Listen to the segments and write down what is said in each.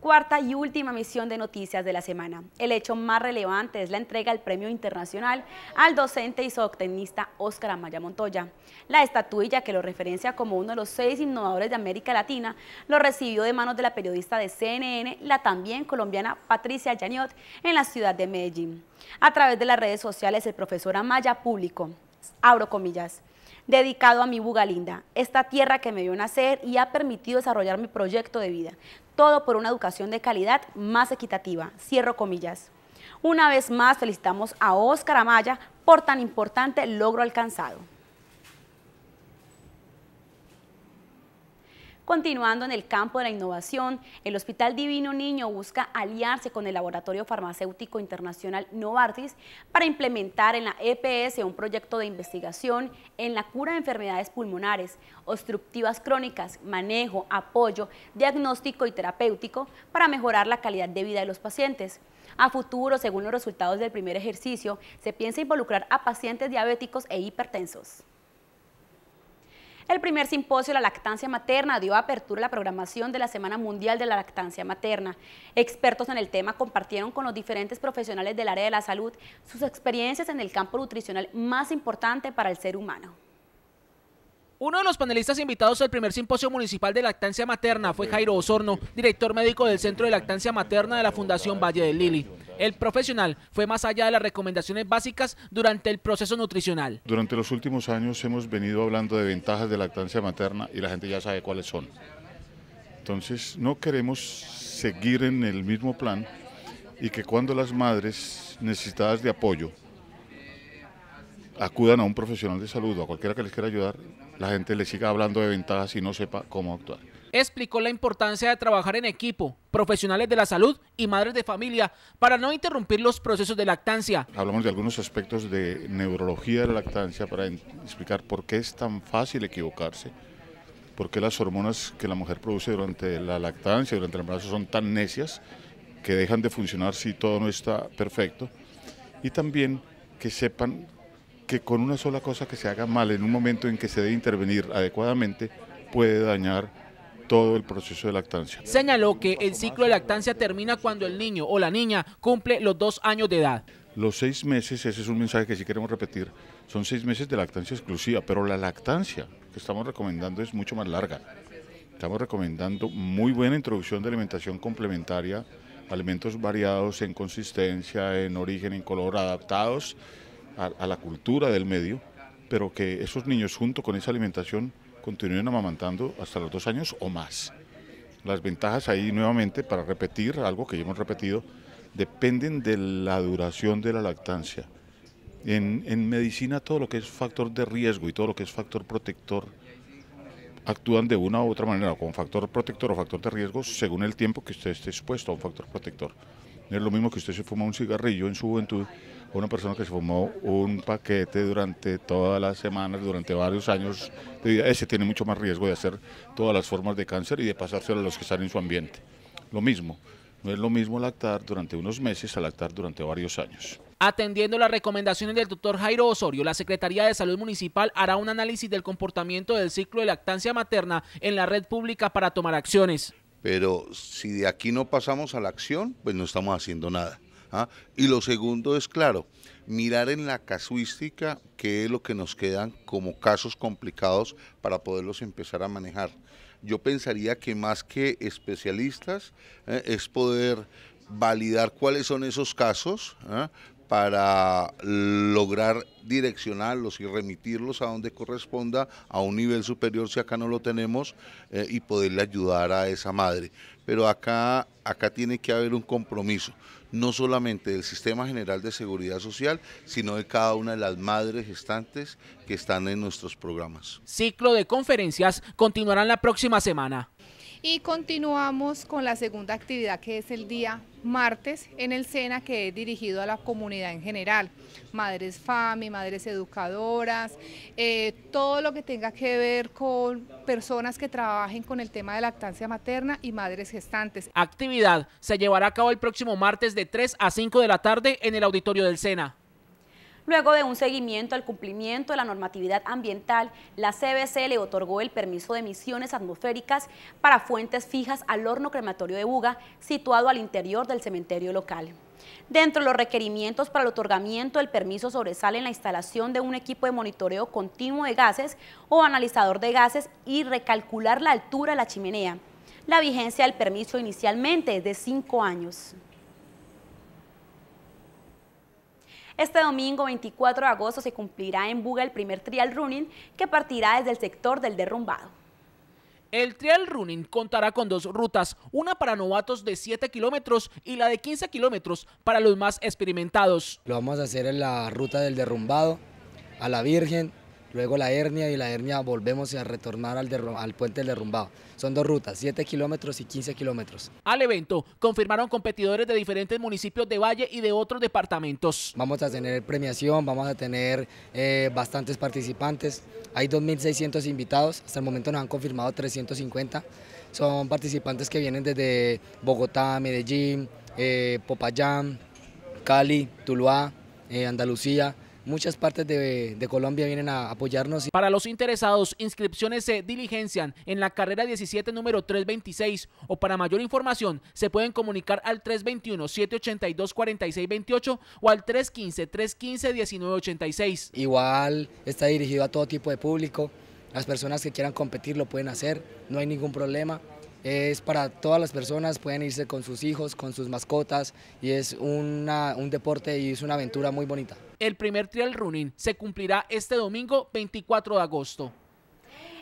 Cuarta y última misión de noticias de la semana. El hecho más relevante es la entrega del Premio Internacional al docente y zootecnista Óscar Amaya Montoya. La estatuilla, que lo referencia como uno de los seis innovadores de América Latina, lo recibió de manos de la periodista de CNN, la también colombiana Patricia Yaniot, en la ciudad de Medellín. A través de las redes sociales, el profesor Amaya publicó, abro comillas, dedicado a mi Bugalinda, esta tierra que me vio nacer y ha permitido desarrollar mi proyecto de vida. Todo por una educación de calidad más equitativa. Cierro comillas. Una vez más felicitamos a Óscar Amaya por tan importante logro alcanzado. Continuando en el campo de la innovación, el Hospital Divino Niño busca aliarse con el Laboratorio Farmacéutico Internacional Novartis para implementar en la EPS un proyecto de investigación en la cura de enfermedades pulmonares, obstructivas crónicas, manejo, apoyo, diagnóstico y terapéutico para mejorar la calidad de vida de los pacientes. A futuro, según los resultados del primer ejercicio, se piensa involucrar a pacientes diabéticos e hipertensos. El primer simposio de la lactancia materna dio apertura a la programación de la Semana Mundial de la Lactancia Materna. Expertos en el tema compartieron con los diferentes profesionales del área de la salud sus experiencias en el campo nutricional más importante para el ser humano. Uno de los panelistas invitados al primer simposio municipal de lactancia materna fue Jairo Osorno, director médico del Centro de Lactancia Materna de la Fundación Valle del Lili. El profesional fue más allá de las recomendaciones básicas durante el proceso nutricional. Durante los últimos años hemos venido hablando de ventajas de lactancia materna y la gente ya sabe cuáles son. Entonces no queremos seguir en el mismo plan y que cuando las madres necesitadas de apoyo acudan a un profesional de salud o a cualquiera que les quiera ayudar, la gente le siga hablando de ventajas y no sepa cómo actuar. Explicó la importancia de trabajar en equipo, profesionales de la salud y madres de familia para no interrumpir los procesos de lactancia. Hablamos de algunos aspectos de neurología de la lactancia para explicar por qué es tan fácil equivocarse, por qué las hormonas que la mujer produce durante la lactancia, durante el embarazo, son tan necias que dejan de funcionar si todo no está perfecto y también que sepan que con una sola cosa que se haga mal en un momento en que se debe intervenir adecuadamente puede dañar todo el proceso de lactancia. Señaló que el ciclo de lactancia termina cuando el niño o la niña cumple los dos años de edad. Los seis meses, ese es un mensaje que sí queremos repetir, son seis meses de lactancia exclusiva, pero la lactancia que estamos recomendando es mucho más larga. Estamos recomendando muy buena introducción de alimentación complementaria, alimentos variados en consistencia, en origen, en color, adaptados a, la cultura del medio, pero que esos niños junto con esa alimentación continúen amamantando hasta los dos años o más. Las ventajas ahí nuevamente, para repetir algo que ya hemos repetido, dependen de la duración de la lactancia. En, en, medicina todo lo que es factor de riesgo y todo lo que es factor protector actúan de una u otra manera, con factor protector o factor de riesgo, según el tiempo que usted esté expuesto a un factor protector. No es lo mismo que usted se fuma un cigarrillo en su juventud una persona que se fumó un paquete durante todas las semanas, durante varios años de vida, ese tiene mucho más riesgo de hacer todas las formas de cáncer y de pasárselo a los que están en su ambiente. Lo mismo, no es lo mismo lactar durante unos meses a lactar durante varios años. Atendiendo las recomendaciones del doctor Jairo Osorio, la Secretaría de Salud Municipal hará un análisis del comportamiento del ciclo de lactancia materna en la red pública para tomar acciones. Pero si de aquí no pasamos a la acción, pues no estamos haciendo nada. ¿ah? Y lo segundo es, claro, mirar en la casuística qué es lo que nos quedan como casos complicados para poderlos empezar a manejar. Yo pensaría que más que especialistas ¿eh? es poder validar cuáles son esos casos ¿eh? para lograr direccionarlos y remitirlos a donde corresponda, a un nivel superior si acá no lo tenemos, eh, y poderle ayudar a esa madre. Pero acá, acá tiene que haber un compromiso no solamente del Sistema General de Seguridad Social, sino de cada una de las madres gestantes que están en nuestros programas. Ciclo de conferencias continuarán la próxima semana. Y continuamos con la segunda actividad que es el día martes en el SENA que es dirigido a la comunidad en general, madres FAMI, madres educadoras, eh, todo lo que tenga que ver con personas que trabajen con el tema de lactancia materna y madres gestantes. Actividad se llevará a cabo el próximo martes de 3 a 5 de la tarde en el auditorio del SENA. Luego de un seguimiento al cumplimiento de la normatividad ambiental, la CBC le otorgó el permiso de emisiones atmosféricas para fuentes fijas al horno crematorio de Buga, situado al interior del cementerio local. Dentro de los requerimientos para el otorgamiento del permiso sobresalen la instalación de un equipo de monitoreo continuo de gases o analizador de gases y recalcular la altura de la chimenea. La vigencia del permiso inicialmente es de cinco años. Este domingo 24 de agosto se cumplirá en Buga el primer trial running que partirá desde el sector del derrumbado. El trial running contará con dos rutas, una para novatos de 7 kilómetros y la de 15 kilómetros para los más experimentados. Lo vamos a hacer en la ruta del derrumbado, a la Virgen, luego la hernia y la hernia volvemos a retornar al, puente del derrumbado. Son dos rutas, 7 kilómetros y 15 kilómetros. Al evento confirmaron competidores de diferentes municipios de Valle y de otros departamentos. Vamos a tener premiación, vamos a tener eh, bastantes participantes. Hay 2.600 invitados, hasta el momento nos han confirmado 350. Son participantes que vienen desde Bogotá, Medellín, eh, Popayán, Cali, Tuluá, eh, Andalucía muchas partes de, Colombia vienen a apoyarnos. Para los interesados, inscripciones se diligencian en la carrera 17 número 326 o para mayor información se pueden comunicar al 321-782-4628 o al 315-315-1986. Igual está dirigido a todo tipo de público, las personas que quieran competir lo pueden hacer, no hay ningún problema. Es para todas las personas, pueden irse con sus hijos, con sus mascotas y es un deporte y es una aventura muy bonita. El primer trial running se cumplirá este domingo 24 de agosto.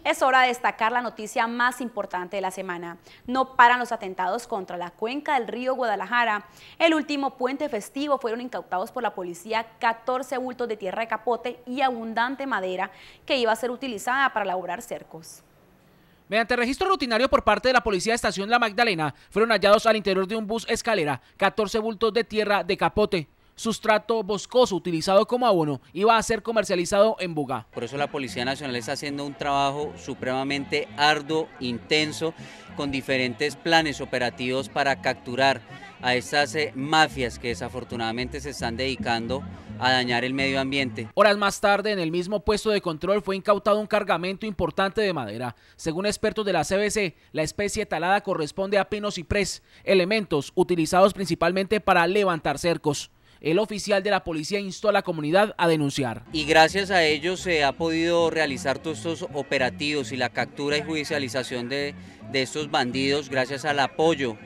Es hora de destacar la noticia más importante de la semana. No paran los atentados contra la cuenca del río Guadalajara. El último puente festivo fueron incautados por la policía 14 bultos de tierra de capote y abundante madera que iba a ser utilizada para elaborar cercos. Mediante registro rutinario por parte de la policía de estación La Magdalena, fueron hallados al interior de un bus escalera 14 bultos de tierra de capote, sustrato boscoso utilizado como abono y va a ser comercializado en Buga. Por eso la Policía Nacional está haciendo un trabajo supremamente arduo, intenso, con diferentes planes operativos para capturar a estas eh, mafias que desafortunadamente se están dedicando a dañar el medio ambiente. Horas más tarde, en el mismo puesto de control fue incautado un cargamento importante de madera. Según expertos de la CBC, la especie talada corresponde a pinos y pres, elementos utilizados principalmente para levantar cercos. El oficial de la policía instó a la comunidad a denunciar. Y gracias a ello se ha podido realizar todos estos operativos y la captura y judicialización de, de estos bandidos gracias al apoyo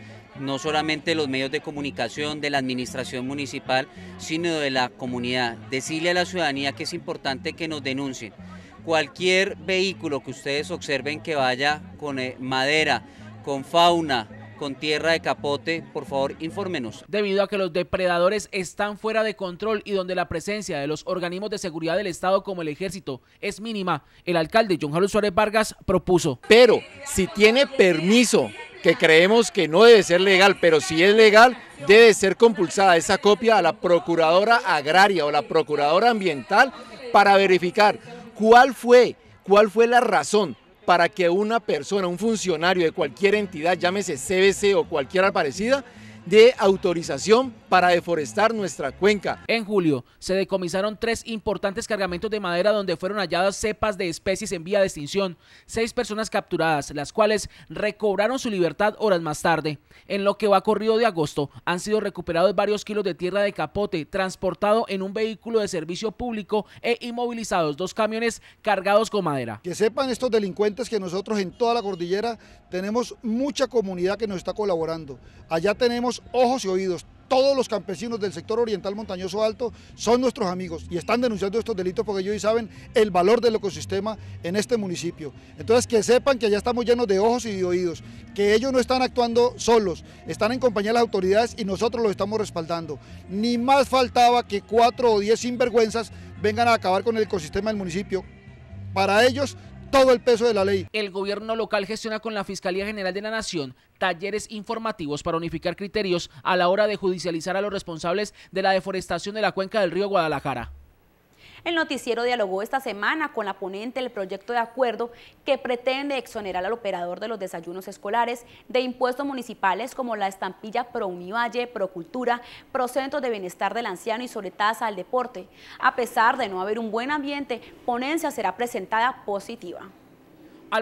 no solamente los medios de comunicación, de la administración municipal, sino de la comunidad. Decirle a la ciudadanía que es importante que nos denuncien. Cualquier vehículo que ustedes observen que vaya con eh, madera, con fauna, con tierra de capote, por favor, infórmenos. Debido a que los depredadores están fuera de control y donde la presencia de los organismos de seguridad del Estado como el Ejército es mínima, el alcalde John Carlos Suárez Vargas propuso. Pero si tiene permiso que creemos que no debe ser legal, pero si es legal, debe ser compulsada esa copia a la procuradora agraria o la procuradora ambiental para verificar cuál fue, cuál fue la razón para que una persona, un funcionario de cualquier entidad, llámese CBC o cualquiera parecida, dé autorización para deforestar nuestra cuenca. En julio se decomisaron tres importantes cargamentos de madera donde fueron halladas cepas de especies en vía de extinción, seis personas capturadas, las cuales recobraron su libertad horas más tarde. En lo que va corrido de agosto han sido recuperados varios kilos de tierra de capote transportado en un vehículo de servicio público e inmovilizados dos camiones cargados con madera. Que sepan estos delincuentes que nosotros en toda la cordillera tenemos mucha comunidad que nos está colaborando. Allá tenemos ojos y oídos todos los campesinos del sector oriental montañoso alto son nuestros amigos y están denunciando estos delitos porque ellos saben el valor del ecosistema en este municipio. Entonces que sepan que allá estamos llenos de ojos y de oídos, que ellos no están actuando solos, están en compañía de las autoridades y nosotros los estamos respaldando. Ni más faltaba que cuatro o diez sinvergüenzas vengan a acabar con el ecosistema del municipio. Para ellos todo el peso de la ley. El gobierno local gestiona con la Fiscalía General de la Nación talleres informativos para unificar criterios a la hora de judicializar a los responsables de la deforestación de la cuenca del río Guadalajara. El noticiero dialogó esta semana con la ponente del proyecto de acuerdo que pretende exonerar al operador de los desayunos escolares de impuestos municipales como la estampilla Pro Univalle, Pro Cultura, Pro Centro de Bienestar del Anciano y sobre al deporte. A pesar de no haber un buen ambiente, ponencia será presentada positiva.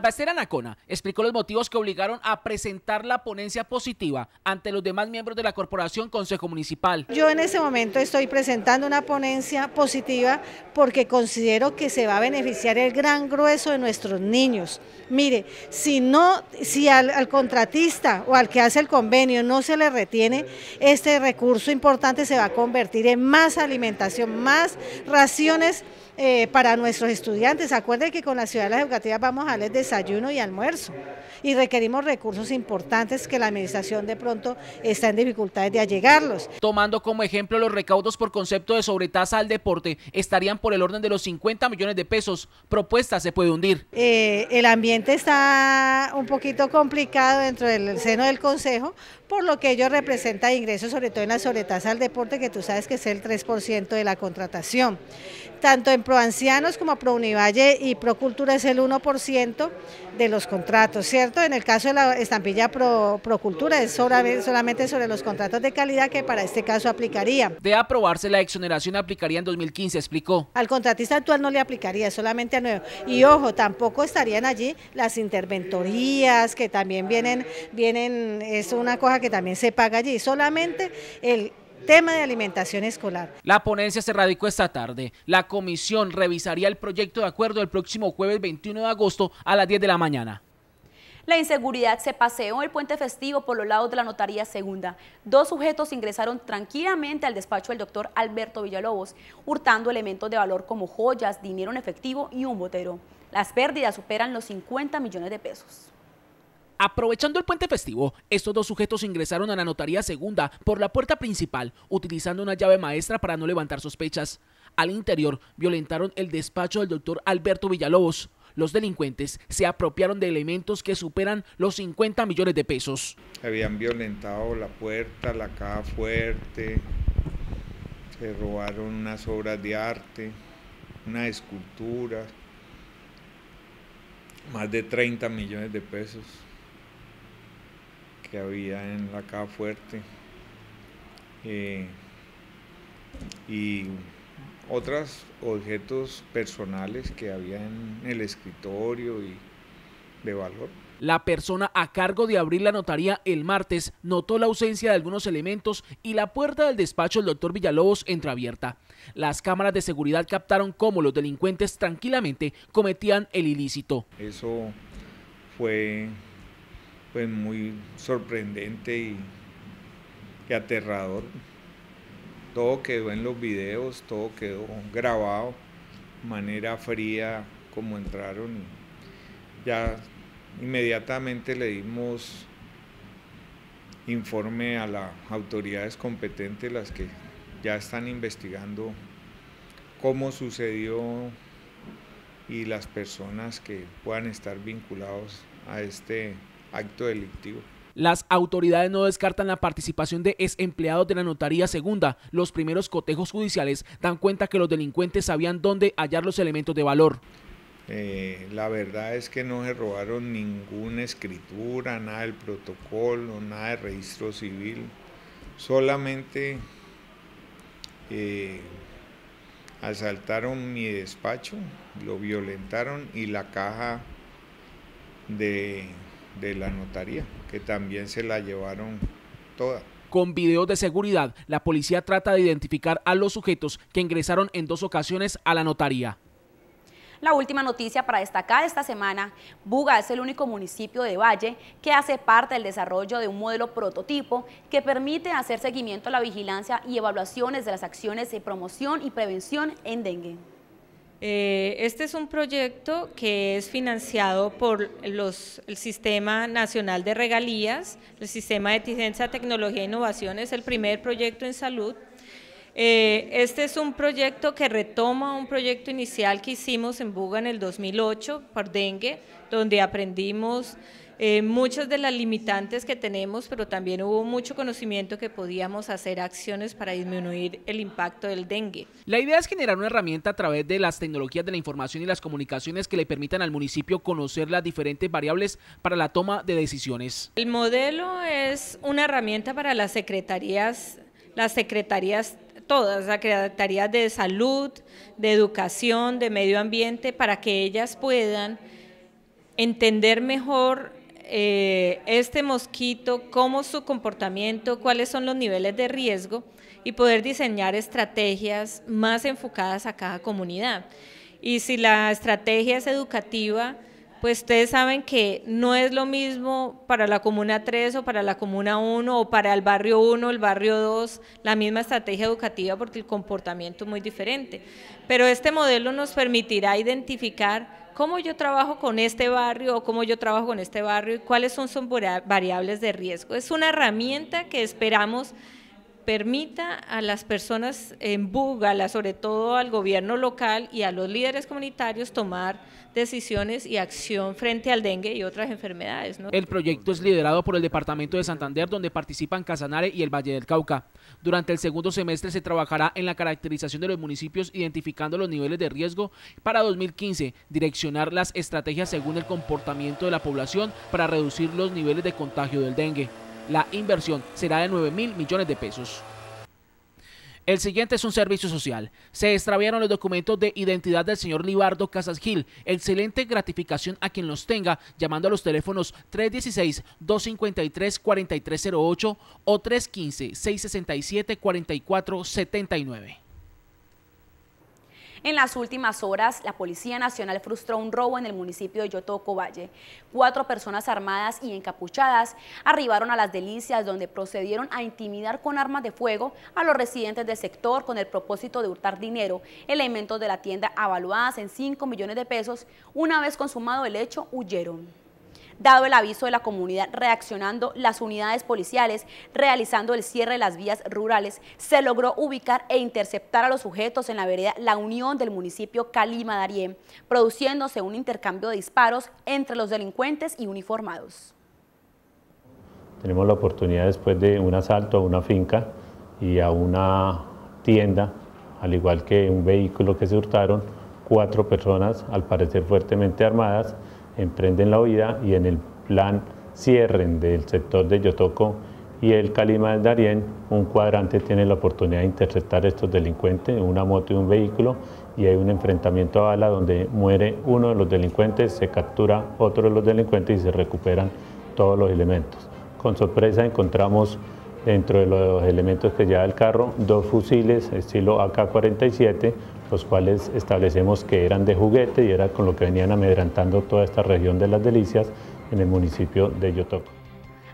Estera Anacona explicó los motivos que obligaron a presentar la ponencia positiva ante los demás miembros de la Corporación Consejo Municipal. Yo en ese momento estoy presentando una ponencia positiva porque considero que se va a beneficiar el gran grueso de nuestros niños. Mire, si no, si al contratista o al que hace el convenio no se le retiene, este recurso importante se va a convertir en más alimentación, más raciones eh, para nuestros estudiantes. Acuérdense que con las ciudades educativas vamos a darles desayuno y almuerzo y requerimos recursos importantes que la administración de pronto está en dificultades de allegarlos. Tomando como ejemplo los recaudos por concepto de sobretasa al deporte, estarían por el orden de los 50 millones de pesos. Propuesta se puede hundir. Eh, el ambiente está un poquito complicado dentro del seno del Consejo por lo que ellos representa ingresos, sobre todo en la sobretasa al deporte, que tú sabes que es el 3% de la contratación. Tanto en Proancianos como Prounivalle y Procultura es el 1% de los contratos, ¿cierto? En el caso de la estampilla Pro, Procultura es solamente sobre los contratos de calidad que para este caso aplicaría. De aprobarse la exoneración aplicaría en 2015, explicó. Al contratista actual no le aplicaría, solamente a nuevo. Y ojo, tampoco estarían allí las interventorías que también vienen, vienen es una cosa que también se paga allí, solamente el tema de alimentación escolar. La ponencia se radicó esta tarde. La comisión revisaría el proyecto de acuerdo el próximo jueves 21 de agosto a las 10 de la mañana. La inseguridad se paseó el puente festivo por los lados de la notaría segunda. Dos sujetos ingresaron tranquilamente al despacho del doctor Alberto Villalobos, hurtando elementos de valor como joyas, dinero en efectivo y un botero. Las pérdidas superan los 50 millones de pesos. Aprovechando el puente festivo, estos dos sujetos ingresaron a la notaría segunda por la puerta principal, utilizando una llave maestra para no levantar sospechas. Al interior, violentaron el despacho del doctor Alberto Villalobos. Los delincuentes se apropiaron de elementos que superan los 50 millones de pesos. Habían violentado la puerta, la caja fuerte, se robaron unas obras de arte, una escultura, más de 30 millones de pesos que había en la caja fuerte. Eh, y otros objetos personales que había en el escritorio y de valor. La persona a cargo de abrir la notaría el martes notó la ausencia de algunos elementos y la puerta del despacho del doctor Villalobos entreabierta. Las cámaras de seguridad captaron cómo los delincuentes tranquilamente cometían el ilícito. Eso fue pues muy sorprendente y, aterrador. Todo quedó en los videos, todo quedó grabado, manera fría como entraron. Ya inmediatamente le dimos informe a las autoridades competentes, las que ya están investigando cómo sucedió y las personas que puedan estar vinculados a este acto delictivo. Las autoridades no descartan la participación de ex empleados de la Notaría Segunda. Los primeros cotejos judiciales dan cuenta que los delincuentes sabían dónde hallar los elementos de valor. Eh, la verdad es que no se robaron ninguna escritura, nada del protocolo, nada de registro civil. Solamente eh, asaltaron mi despacho, lo violentaron y la caja de de la notaría, que también se la llevaron toda. Con videos de seguridad, la policía trata de identificar a los sujetos que ingresaron en dos ocasiones a la notaría. La última noticia para destacar esta semana, Buga es el único municipio de Valle que hace parte del desarrollo de un modelo prototipo que permite hacer seguimiento a la vigilancia y evaluaciones de las acciones de promoción y prevención en dengue. Eh, este es un proyecto que es financiado por los, el Sistema Nacional de Regalías, el Sistema de Ciencia, Tecnología e Innovación, es el primer proyecto en salud. Eh, este es un proyecto que retoma un proyecto inicial que hicimos en Buga en el 2008 por dengue, donde aprendimos eh, muchas de las limitantes que tenemos, pero también hubo mucho conocimiento que podíamos hacer acciones para disminuir el impacto del dengue. La idea es generar una herramienta a través de las tecnologías de la información y las comunicaciones que le permitan al municipio conocer las diferentes variables para la toma de decisiones. El modelo es una herramienta para las secretarías, las secretarías todas, las secretarías de salud, de educación, de medio ambiente, para que ellas puedan entender mejor eh, este mosquito, cómo su comportamiento, cuáles son los niveles de riesgo y poder diseñar estrategias más enfocadas a cada comunidad. Y si la estrategia es educativa, pues ustedes saben que no es lo mismo para la Comuna 3 o para la Comuna 1 o para el barrio 1, el barrio 2, la misma estrategia educativa porque el comportamiento es muy diferente. Pero este modelo nos permitirá identificar cómo yo trabajo con este barrio o cómo yo trabajo con este barrio y cuáles son sus variables de riesgo. Es una herramienta que esperamos permita a las personas en Búgala, sobre todo al gobierno local y a los líderes comunitarios tomar decisiones y acción frente al dengue y otras enfermedades. El proyecto es liderado por el Departamento de Santander, donde participan Casanare y el Valle del Cauca. Durante el segundo semestre se trabajará en la caracterización de los municipios, identificando los niveles de riesgo para 2015, direccionar las estrategias según el comportamiento de la población para reducir los niveles de contagio del dengue. La inversión será de 9 mil millones de pesos. El siguiente es un servicio social. Se extraviaron los documentos de identidad del señor Libardo Casas Gil. Excelente gratificación a quien los tenga llamando a los teléfonos 316-253-4308 o 315-667-4479. En las últimas horas, la Policía Nacional frustró un robo en el municipio de Yotoco Valle. Cuatro personas armadas y encapuchadas arribaron a Las Delicias, donde procedieron a intimidar con armas de fuego a los residentes del sector con el propósito de hurtar dinero, elementos de la tienda avaluadas en 5 millones de pesos. Una vez consumado el hecho, huyeron. Dado el aviso de la comunidad, reaccionando las unidades policiales, realizando el cierre de las vías rurales, se logró ubicar e interceptar a los sujetos en la vereda La Unión del municipio Calima Darien, produciéndose un intercambio de disparos entre los delincuentes y uniformados. Tenemos la oportunidad después de un asalto a una finca y a una tienda, al igual que un vehículo que se hurtaron, cuatro personas, al parecer fuertemente armadas, emprenden la huida y en el plan cierren del sector de Yotoco y el Calima del Darién, un cuadrante tiene la oportunidad de interceptar a estos delincuentes, una moto y un vehículo, y hay un enfrentamiento a bala donde muere uno de los delincuentes, se captura otro de los delincuentes y se recuperan todos los elementos. Con sorpresa encontramos dentro de los elementos que lleva el carro dos fusiles estilo AK-47, los cuales establecemos que eran de juguete y era con lo que venían amedrantando toda esta región de las delicias en el municipio de Yotoco.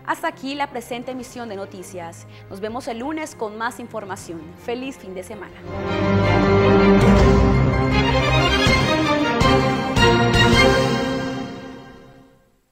Hasta aquí la presente emisión de noticias. Nos vemos el lunes con más información. Feliz fin de semana.